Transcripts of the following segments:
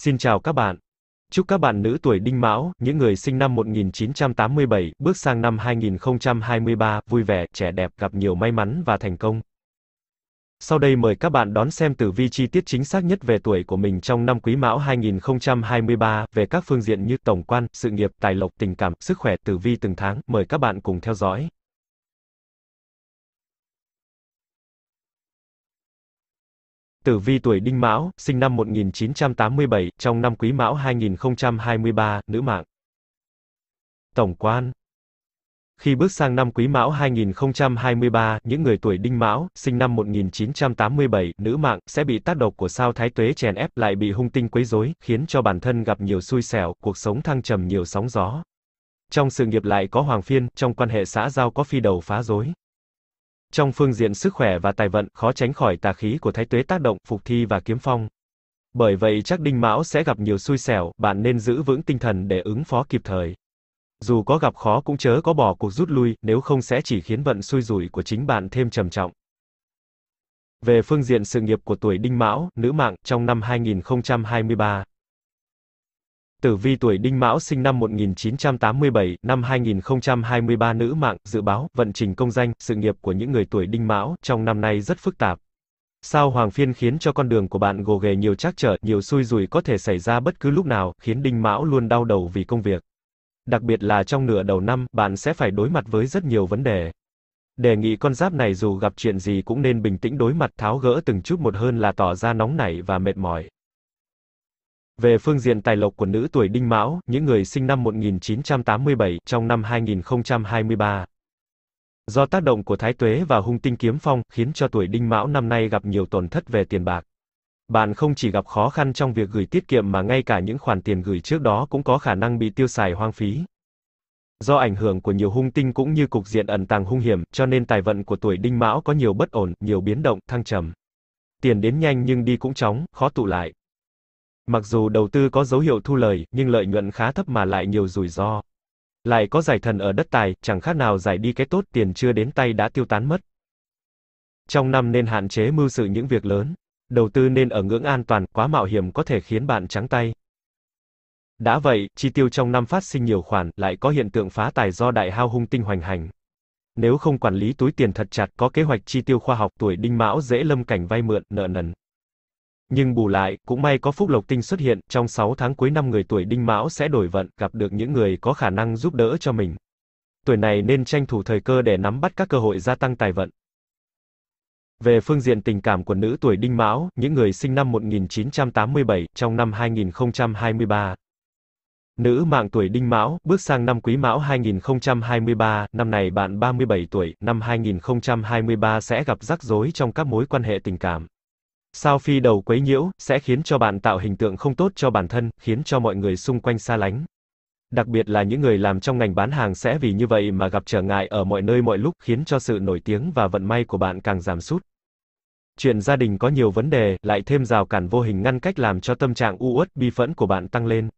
Xin chào các bạn. Chúc các bạn nữ tuổi Đinh Mão, những người sinh năm 1987, bước sang năm 2023, vui vẻ, trẻ đẹp, gặp nhiều may mắn và thành công. Sau đây mời các bạn đón xem tử vi chi tiết chính xác nhất về tuổi của mình trong năm Quý Mão 2023, về các phương diện như tổng quan, sự nghiệp, tài lộc, tình cảm, sức khỏe, tử vi từng tháng, mời các bạn cùng theo dõi. Tử vi tuổi Đinh Mão, sinh năm 1987, trong năm Quý Mão 2023, nữ mạng. Tổng quan khi bước sang năm Quý Mão 2023, những người tuổi Đinh Mão, sinh năm 1987, nữ mạng, sẽ bị tác động của sao thái tuế chèn ép lại bị hung tinh quấy rối, khiến cho bản thân gặp nhiều xui xẻo, cuộc sống thăng trầm nhiều sóng gió. Trong sự nghiệp lại có hoàng phiên, trong quan hệ xã giao có phi đầu phá rối. Trong phương diện sức khỏe và tài vận, khó tránh khỏi tà khí của thái tuế tác động, phục thi và kiếm phong. Bởi vậy chắc đinh mão sẽ gặp nhiều xui xẻo, bạn nên giữ vững tinh thần để ứng phó kịp thời. Dù có gặp khó cũng chớ có bỏ cuộc rút lui, nếu không sẽ chỉ khiến vận xui rủi của chính bạn thêm trầm trọng. Về phương diện sự nghiệp của tuổi đinh mão, nữ mạng, trong năm 2023, Tử vi tuổi Đinh Mão sinh năm 1987, năm 2023 nữ mạng, dự báo, vận trình công danh, sự nghiệp của những người tuổi Đinh Mão trong năm nay rất phức tạp. Sao Hoàng Phiên khiến cho con đường của bạn gồ ghề nhiều trắc trở, nhiều xui rủi có thể xảy ra bất cứ lúc nào, khiến Đinh Mão luôn đau đầu vì công việc. Đặc biệt là trong nửa đầu năm, bạn sẽ phải đối mặt với rất nhiều vấn đề. Đề nghị con giáp này dù gặp chuyện gì cũng nên bình tĩnh đối mặt tháo gỡ từng chút một hơn là tỏ ra nóng nảy và mệt mỏi. Về phương diện tài lộc của nữ tuổi Đinh Mão, những người sinh năm 1987 trong năm 2023. Do tác động của Thái Tuế và hung tinh kiếm phong, khiến cho tuổi Đinh Mão năm nay gặp nhiều tổn thất về tiền bạc. Bạn không chỉ gặp khó khăn trong việc gửi tiết kiệm mà ngay cả những khoản tiền gửi trước đó cũng có khả năng bị tiêu xài hoang phí. Do ảnh hưởng của nhiều hung tinh cũng như cục diện ẩn tàng hung hiểm, cho nên tài vận của tuổi Đinh Mão có nhiều bất ổn, nhiều biến động, thăng trầm. Tiền đến nhanh nhưng đi cũng chóng, khó tụ lại. Mặc dù đầu tư có dấu hiệu thu lời, nhưng lợi nhuận khá thấp mà lại nhiều rủi ro. Lại có giải thần ở đất tài, chẳng khác nào giải đi cái tốt tiền chưa đến tay đã tiêu tán mất. Trong năm nên hạn chế mưu sự những việc lớn. Đầu tư nên ở ngưỡng an toàn, quá mạo hiểm có thể khiến bạn trắng tay. Đã vậy, chi tiêu trong năm phát sinh nhiều khoản, lại có hiện tượng phá tài do đại hao hung tinh hoành hành. Nếu không quản lý túi tiền thật chặt, có kế hoạch chi tiêu khoa học, tuổi đinh mão dễ lâm cảnh vay mượn, nợ nần. Nhưng bù lại, cũng may có phúc lộc tinh xuất hiện, trong 6 tháng cuối năm người tuổi đinh mão sẽ đổi vận, gặp được những người có khả năng giúp đỡ cho mình. Tuổi này nên tranh thủ thời cơ để nắm bắt các cơ hội gia tăng tài vận. Về phương diện tình cảm của nữ tuổi đinh mão, những người sinh năm 1987, trong năm 2023. Nữ mạng tuổi Đinh Mão, bước sang năm Quý Mão 2023, năm này bạn 37 tuổi, năm 2023 sẽ gặp rắc rối trong các mối quan hệ tình cảm. Sao phi đầu quấy nhiễu, sẽ khiến cho bạn tạo hình tượng không tốt cho bản thân, khiến cho mọi người xung quanh xa lánh. Đặc biệt là những người làm trong ngành bán hàng sẽ vì như vậy mà gặp trở ngại ở mọi nơi mọi lúc khiến cho sự nổi tiếng và vận may của bạn càng giảm sút. Chuyện gia đình có nhiều vấn đề, lại thêm rào cản vô hình ngăn cách làm cho tâm trạng u uất bi phẫn của bạn tăng lên.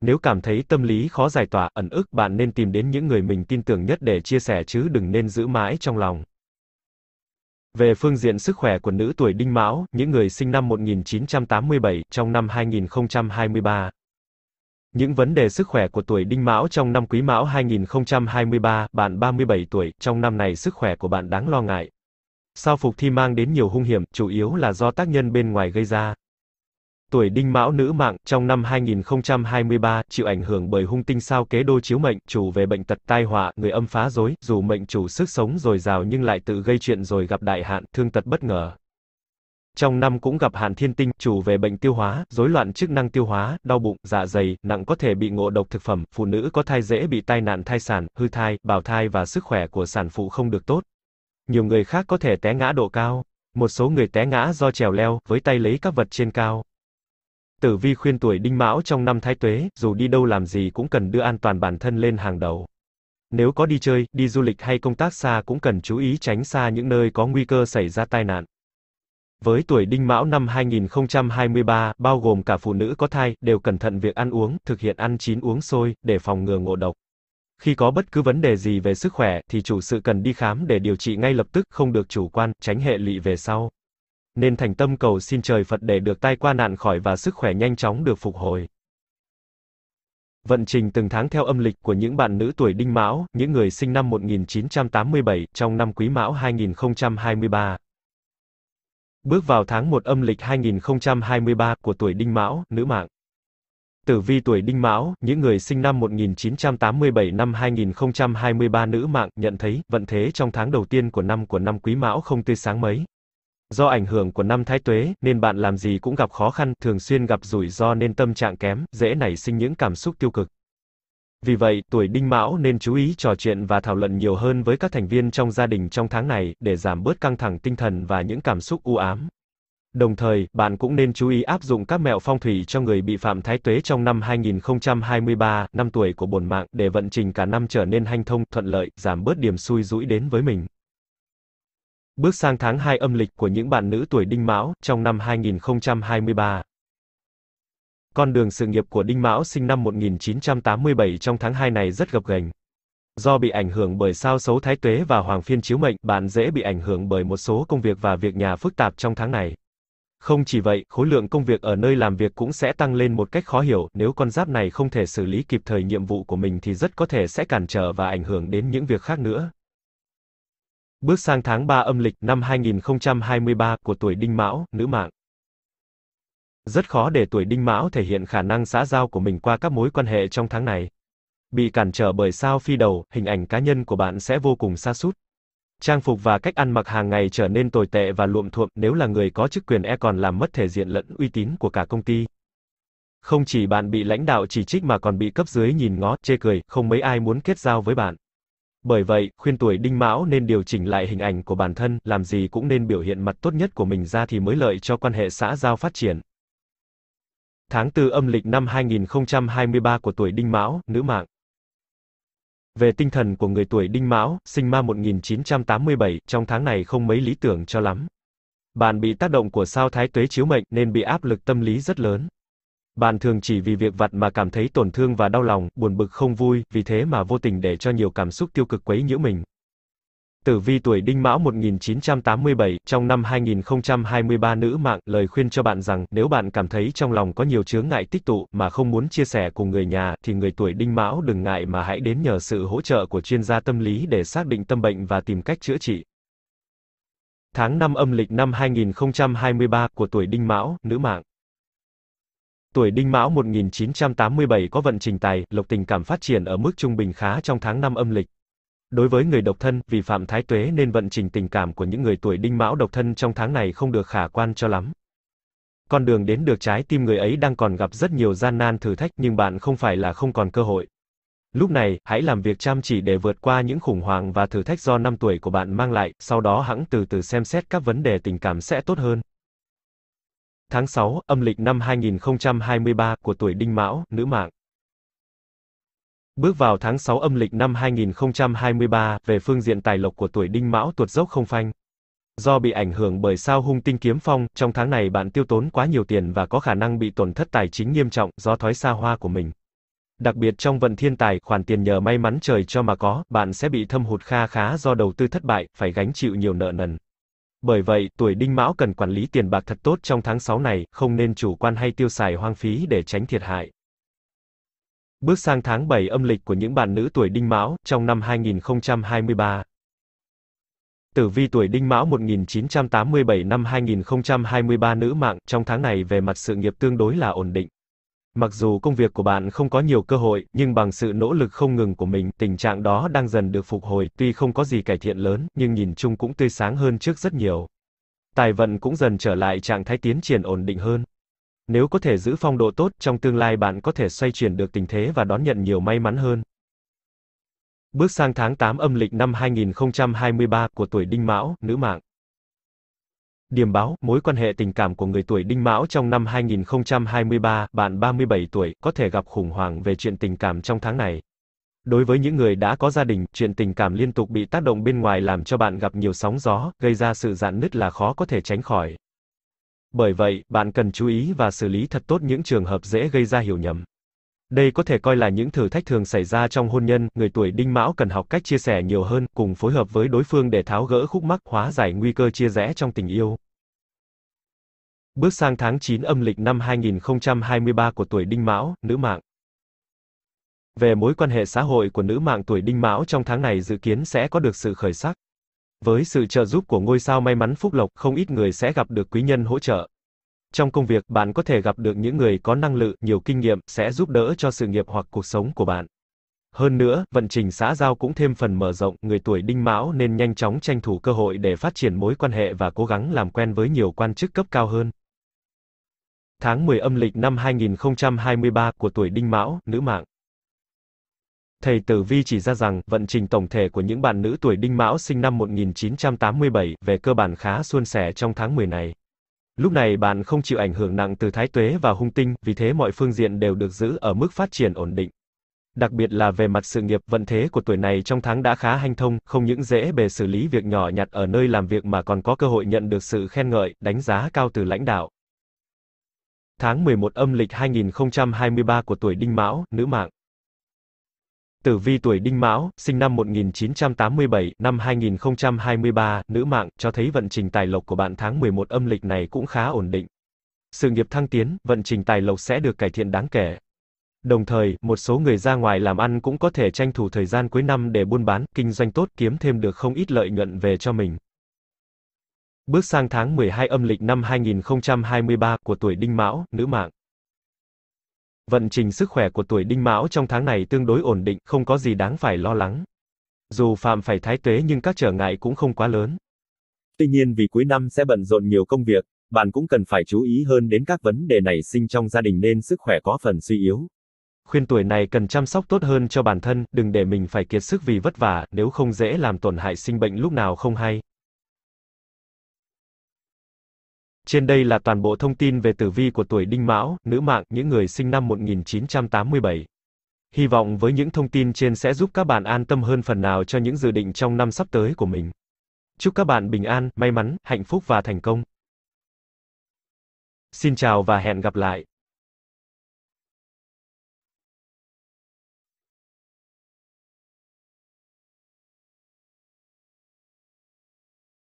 Nếu cảm thấy tâm lý khó giải tỏa, ẩn ức, bạn nên tìm đến những người mình tin tưởng nhất để chia sẻ chứ đừng nên giữ mãi trong lòng. Về phương diện sức khỏe của nữ tuổi Đinh Mão, những người sinh năm 1987 trong năm 2023. Những vấn đề sức khỏe của tuổi Đinh Mão trong năm Quý Mão 2023, bạn 37 tuổi, trong năm này sức khỏe của bạn đáng lo ngại. Sao phục thi mang đến nhiều hung hiểm, chủ yếu là do tác nhân bên ngoài gây ra. Tuổi đinh mão nữ mạng, trong năm 2023, chịu ảnh hưởng bởi hung tinh sao kế đô chiếu mệnh, chủ về bệnh tật tai họa, người âm phá dối, dù mệnh chủ sức sống dồi dào nhưng lại tự gây chuyện rồi gặp đại hạn, thương tật bất ngờ. Trong năm cũng gặp hạn thiên tinh, chủ về bệnh tiêu hóa, rối loạn chức năng tiêu hóa, đau bụng, dạ dày, nặng có thể bị ngộ độc thực phẩm, phụ nữ có thai dễ bị tai nạn thai sản, hư thai, bào thai và sức khỏe của sản phụ không được tốt. Nhiều người khác có thể té ngã độ cao. Một số người té ngã do trèo leo, với tay lấy các vật trên cao. Tử Vi khuyên tuổi Đinh Mão trong năm Thái Tuế, dù đi đâu làm gì cũng cần đưa an toàn bản thân lên hàng đầu. Nếu có đi chơi, đi du lịch hay công tác xa cũng cần chú ý tránh xa những nơi có nguy cơ xảy ra tai nạn. Với tuổi Đinh Mão năm 2023, bao gồm cả phụ nữ có thai, đều cẩn thận việc ăn uống, thực hiện ăn chín uống sôi, để phòng ngừa ngộ độc. Khi có bất cứ vấn đề gì về sức khỏe, thì chủ sự cần đi khám để điều trị ngay lập tức, không được chủ quan, tránh hệ lụy về sau nên thành tâm cầu xin trời Phật để được tai qua nạn khỏi và sức khỏe nhanh chóng được phục hồi. Vận trình từng tháng theo âm lịch của những bạn nữ tuổi Đinh Mão, những người sinh năm 1987 trong năm Quý Mão 2023. Bước vào tháng 1 âm lịch 2023 của tuổi Đinh Mão, nữ mạng. Tử vi tuổi Đinh Mão, những người sinh năm 1987 năm 2023 nữ mạng nhận thấy vận thế trong tháng đầu tiên của năm của năm Quý Mão không tươi sáng mấy. Do ảnh hưởng của năm thái tuế, nên bạn làm gì cũng gặp khó khăn, thường xuyên gặp rủi ro nên tâm trạng kém, dễ nảy sinh những cảm xúc tiêu cực. Vì vậy, tuổi đinh mão nên chú ý trò chuyện và thảo luận nhiều hơn với các thành viên trong gia đình trong tháng này, để giảm bớt căng thẳng tinh thần và những cảm xúc u ám. Đồng thời, bạn cũng nên chú ý áp dụng các mẹo phong thủy cho người bị phạm thái tuế trong năm 2023, năm tuổi của bổn mạng, để vận trình cả năm trở nên hanh thông, thuận lợi, giảm bớt điểm xui rũi đến với mình. Bước sang tháng 2 âm lịch của những bạn nữ tuổi Đinh Mão trong năm 2023. Con đường sự nghiệp của Đinh Mão sinh năm 1987 trong tháng 2 này rất gập ghềnh. Do bị ảnh hưởng bởi sao xấu thái tuế và hoàng phiên chiếu mệnh, bạn dễ bị ảnh hưởng bởi một số công việc và việc nhà phức tạp trong tháng này. Không chỉ vậy, khối lượng công việc ở nơi làm việc cũng sẽ tăng lên một cách khó hiểu, nếu con giáp này không thể xử lý kịp thời nhiệm vụ của mình thì rất có thể sẽ cản trở và ảnh hưởng đến những việc khác nữa. Bước sang tháng 3 âm lịch năm 2023 của tuổi Đinh Mão, nữ mạng. Rất khó để tuổi Đinh Mão thể hiện khả năng xã giao của mình qua các mối quan hệ trong tháng này. Bị cản trở bởi sao phi đầu, hình ảnh cá nhân của bạn sẽ vô cùng xa sút. Trang phục và cách ăn mặc hàng ngày trở nên tồi tệ và luộm thuộm, nếu là người có chức quyền e còn làm mất thể diện lẫn uy tín của cả công ty. Không chỉ bạn bị lãnh đạo chỉ trích mà còn bị cấp dưới nhìn ngó, chê cười, không mấy ai muốn kết giao với bạn. Bởi vậy, khuyên tuổi đinh mão nên điều chỉnh lại hình ảnh của bản thân, làm gì cũng nên biểu hiện mặt tốt nhất của mình ra thì mới lợi cho quan hệ xã giao phát triển. Tháng 4 âm lịch năm 2023 của tuổi đinh mão, nữ mạng. Về tinh thần của người tuổi đinh mão, sinh ma 1987, trong tháng này không mấy lý tưởng cho lắm. Bạn bị tác động của sao thái tuế chiếu mệnh nên bị áp lực tâm lý rất lớn. Bạn thường chỉ vì việc vặt mà cảm thấy tổn thương và đau lòng, buồn bực không vui, vì thế mà vô tình để cho nhiều cảm xúc tiêu cực quấy nhiễu mình. Tử vi tuổi Đinh Mão 1987, trong năm 2023 nữ mạng, lời khuyên cho bạn rằng, nếu bạn cảm thấy trong lòng có nhiều chướng ngại tích tụ mà không muốn chia sẻ cùng người nhà, thì người tuổi Đinh Mão đừng ngại mà hãy đến nhờ sự hỗ trợ của chuyên gia tâm lý để xác định tâm bệnh và tìm cách chữa trị. Tháng 5 âm lịch năm 2023 của tuổi Đinh Mão, nữ mạng. Tuổi Đinh Mão 1987 có vận trình tài, lộc tình cảm phát triển ở mức trung bình khá trong tháng năm âm lịch. Đối với người độc thân, vì phạm thái tuế nên vận trình tình cảm của những người tuổi Đinh Mão độc thân trong tháng này không được khả quan cho lắm. Con đường đến được trái tim người ấy đang còn gặp rất nhiều gian nan thử thách nhưng bạn không phải là không còn cơ hội. Lúc này, hãy làm việc chăm chỉ để vượt qua những khủng hoảng và thử thách do năm tuổi của bạn mang lại, sau đó hãng từ từ xem xét các vấn đề tình cảm sẽ tốt hơn tháng 6, âm lịch năm 2023 của tuổi Đinh Mão, nữ mạng. Bước vào tháng 6 âm lịch năm 2023, về phương diện tài lộc của tuổi Đinh Mão tuột dốc không phanh. Do bị ảnh hưởng bởi sao hung tinh kiếm phong, trong tháng này bạn tiêu tốn quá nhiều tiền và có khả năng bị tổn thất tài chính nghiêm trọng do thói xa hoa của mình. Đặc biệt trong vận thiên tài, khoản tiền nhờ may mắn trời cho mà có, bạn sẽ bị thâm hụt kha khá do đầu tư thất bại, phải gánh chịu nhiều nợ nần. Bởi vậy, tuổi đinh mão cần quản lý tiền bạc thật tốt trong tháng 6 này, không nên chủ quan hay tiêu xài hoang phí để tránh thiệt hại. Bước sang tháng 7 âm lịch của những bạn nữ tuổi đinh mão, trong năm 2023. Tử vi tuổi Đinh Mão 1987 năm 2023 nữ mạng, trong tháng này về mặt sự nghiệp tương đối là ổn định. Mặc dù công việc của bạn không có nhiều cơ hội, nhưng bằng sự nỗ lực không ngừng của mình, tình trạng đó đang dần được phục hồi, tuy không có gì cải thiện lớn, nhưng nhìn chung cũng tươi sáng hơn trước rất nhiều. Tài vận cũng dần trở lại trạng thái tiến triển ổn định hơn. Nếu có thể giữ phong độ tốt, trong tương lai bạn có thể xoay chuyển được tình thế và đón nhận nhiều may mắn hơn. Bước sang tháng 8 âm lịch năm 2023 của tuổi Đinh Mão, nữ mạng. Điểm báo, mối quan hệ tình cảm của người tuổi Đinh Mão trong năm 2023, bạn 37 tuổi, có thể gặp khủng hoảng về chuyện tình cảm trong tháng này. Đối với những người đã có gia đình, chuyện tình cảm liên tục bị tác động bên ngoài làm cho bạn gặp nhiều sóng gió, gây ra sự dạn nứt là khó có thể tránh khỏi. Bởi vậy, bạn cần chú ý và xử lý thật tốt những trường hợp dễ gây ra hiểu nhầm. Đây có thể coi là những thử thách thường xảy ra trong hôn nhân, người tuổi đinh mão cần học cách chia sẻ nhiều hơn, cùng phối hợp với đối phương để tháo gỡ khúc mắc, hóa giải nguy cơ chia rẽ trong tình yêu. Bước sang tháng 9 âm lịch năm 2023 của tuổi đinh mão, nữ mạng. Về mối quan hệ xã hội của nữ mạng tuổi đinh mão trong tháng này dự kiến sẽ có được sự khởi sắc. Với sự trợ giúp của ngôi sao may mắn phúc lộc, không ít người sẽ gặp được quý nhân hỗ trợ, trong công việc, bạn có thể gặp được những người có năng lực, nhiều kinh nghiệm, sẽ giúp đỡ cho sự nghiệp hoặc cuộc sống của bạn. Hơn nữa, vận trình xã giao cũng thêm phần mở rộng, người tuổi đinh mão nên nhanh chóng tranh thủ cơ hội để phát triển mối quan hệ và cố gắng làm quen với nhiều quan chức cấp cao hơn. Tháng 10 âm lịch năm 2023 của tuổi đinh mão, nữ mạng. Thầy Tử Vi chỉ ra rằng, vận trình tổng thể của những bạn nữ tuổi đinh mão sinh năm 1987, về cơ bản khá suôn sẻ trong tháng 10 này. Lúc này bạn không chịu ảnh hưởng nặng từ thái tuế và hung tinh, vì thế mọi phương diện đều được giữ ở mức phát triển ổn định. Đặc biệt là về mặt sự nghiệp, vận thế của tuổi này trong tháng đã khá hanh thông, không những dễ bề xử lý việc nhỏ nhặt ở nơi làm việc mà còn có cơ hội nhận được sự khen ngợi, đánh giá cao từ lãnh đạo. Tháng 11 âm lịch 2023 của tuổi Đinh Mão, nữ mạng. Tử vi tuổi Đinh Mão, sinh năm 1987, năm 2023, nữ mạng, cho thấy vận trình tài lộc của bạn tháng 11 âm lịch này cũng khá ổn định. Sự nghiệp thăng tiến, vận trình tài lộc sẽ được cải thiện đáng kể. Đồng thời, một số người ra ngoài làm ăn cũng có thể tranh thủ thời gian cuối năm để buôn bán, kinh doanh tốt, kiếm thêm được không ít lợi nhuận về cho mình. Bước sang tháng 12 âm lịch năm 2023 của tuổi Đinh Mão, nữ mạng. Vận trình sức khỏe của tuổi đinh mão trong tháng này tương đối ổn định, không có gì đáng phải lo lắng. Dù phạm phải thái tuế nhưng các trở ngại cũng không quá lớn. Tuy nhiên vì cuối năm sẽ bận rộn nhiều công việc, bạn cũng cần phải chú ý hơn đến các vấn đề nảy sinh trong gia đình nên sức khỏe có phần suy yếu. Khuyên tuổi này cần chăm sóc tốt hơn cho bản thân, đừng để mình phải kiệt sức vì vất vả, nếu không dễ làm tổn hại sinh bệnh lúc nào không hay. Trên đây là toàn bộ thông tin về tử vi của tuổi Đinh Mão, nữ mạng, những người sinh năm 1987. Hy vọng với những thông tin trên sẽ giúp các bạn an tâm hơn phần nào cho những dự định trong năm sắp tới của mình. Chúc các bạn bình an, may mắn, hạnh phúc và thành công. Xin chào và hẹn gặp lại.